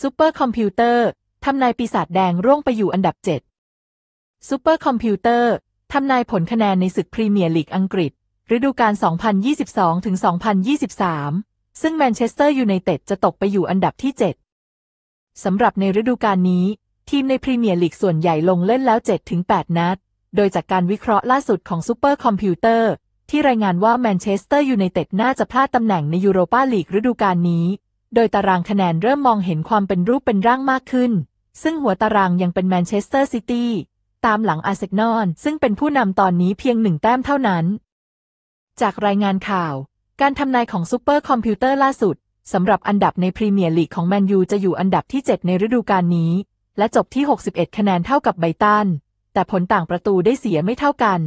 ซูเปอร์คอมพิวเตอร์ทำนายปีศาจแดงร่วงไปอยู่อันดับเจ็ดซูเปอร์คอมพิวเตอร์ทำนายผลคะแนนในศึกพรีเมียร์ลีกอังกฤษฤดูกาล2022-2023 ซึ่งแมนเชสเตอร์ยูไนเต็ดจะตกไปอยู่อันดับที่ 7สำหรับในฤดูกาลนี้ ทีมในพรีเมียร์ลีกส่วนใหญ่ลงเล่นแล้ว 7-8 นัด โดยจากการวิเคราะห์ล่าสุดของซูเปอร์คอมพิวเตอร์ ที่รายงานว่าแมนเชสเตอร์ยูไนเต็ดน่าจะพลาดตำแหน่งในยูโรปาลีกฤดูกาลนี้โดยตารางคะแนนเริ่มมองเห็นความเป็นรูปเป็นร่างมากขึ้น ซึ่งหัวตารางยังเป็นแมนเชสเตอร์ซิตี้ตามหลังอาร์เซนอลซึ่งเป็นผู้นำตอนนี้เพียงหนึ่งแต้มเท่านั้น จากรายงานข่าว การทำนายของซูเปอร์คอมพิวเตอร์ล่าสุดสำหรับอันดับในพรีเมียร์ลีกของแมนยูจะอยู่อันดับที่ 7 ในฤดูกาลนี้ และจบที่ 61 คะแนนเท่ากับไบตัน แต่ผลต่างประตูได้เสียไม่เท่ากัน